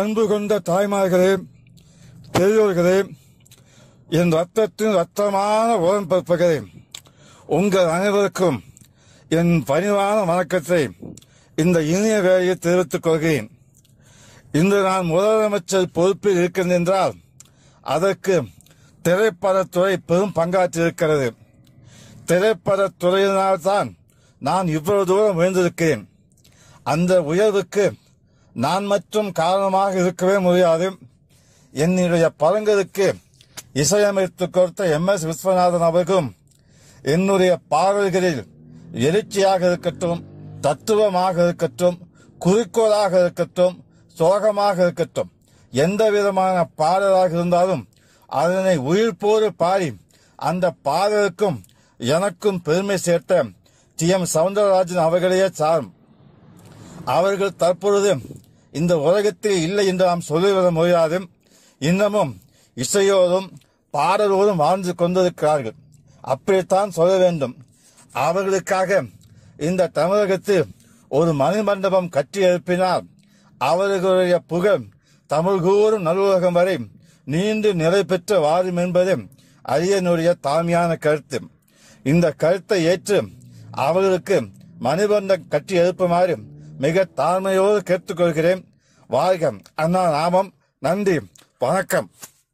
அன்பு கொண்ட தாய்மார்களே பெரியோர்களே என் ரத்தத்தின் ரத்தமான உரம் பிறப்புகளே உங்கள் அனைவருக்கும் என் பணிவான வணக்கத்தை இந்த இனிய வேலையை தெரிவித்துக் கொள்கிறேன் இன்று நான் முதலமைச்சர் பொறுப்பில் இருக்கிறேன் என்றால் அதற்கு திரைப்படத்துறை பெரும் பங்காற்றியிருக்கிறது திரைப்படத்துறையினால்தான் நான் இவ்வளவு தூரம் உயர்ந்திருக்கிறேன் அந்த உயர்வுக்கு நான் மட்டும் காரணமாக இருக்கவே முடியாது என்னுடைய பழங்களுக்கு இசையமைத்து கொடுத்த எம் எஸ் விஸ்வநாதன் அவருக்கும் என்னுடைய பாடல்களில் எழுச்சியாக இருக்கட்டும் தத்துவமாக இருக்கட்டும் குறிக்கோளாக இருக்கட்டும் சோகமாக இருக்கட்டும் எந்த விதமான பாடலாக இருந்தாலும் அதனை உயிர் போடு பாடி அந்த பாடலுக்கும் எனக்கும் பெருமை சேர்த்த டி எம் சவுந்தரராஜன் அவர்களையே சார் அவர்கள் தற்பொழுது இந்த உலகத்தில் இல்லை என்று நாம் சொல்லிவிட முடியாது இன்னமும் இசையோரும் பாடலோரும் வாழ்ந்து கொண்டிருக்கிறார்கள் அப்படித்தான் சொல்ல வேண்டும் அவர்களுக்காக இந்த தமிழகத்தில் ஒரு மணிமண்டபம் கட்டி எழுப்பினால் அவர்களுடைய புகழ் தமிழ் கூறும் நல்லுலகம் வரை நீண்டு நிலை பெற்று வாழும் என்பது அரியனுடைய தாமியான கருத்து இந்த கருத்தை ஏற்று அவர்களுக்கு மணிபந்தம் கட்டி எழுப்புமாறு மிக தாழ்மையோடு கேட்டுக்கொள்கிறேன் வாழ்க அண்ணா நாமம் நன்றி வணக்கம்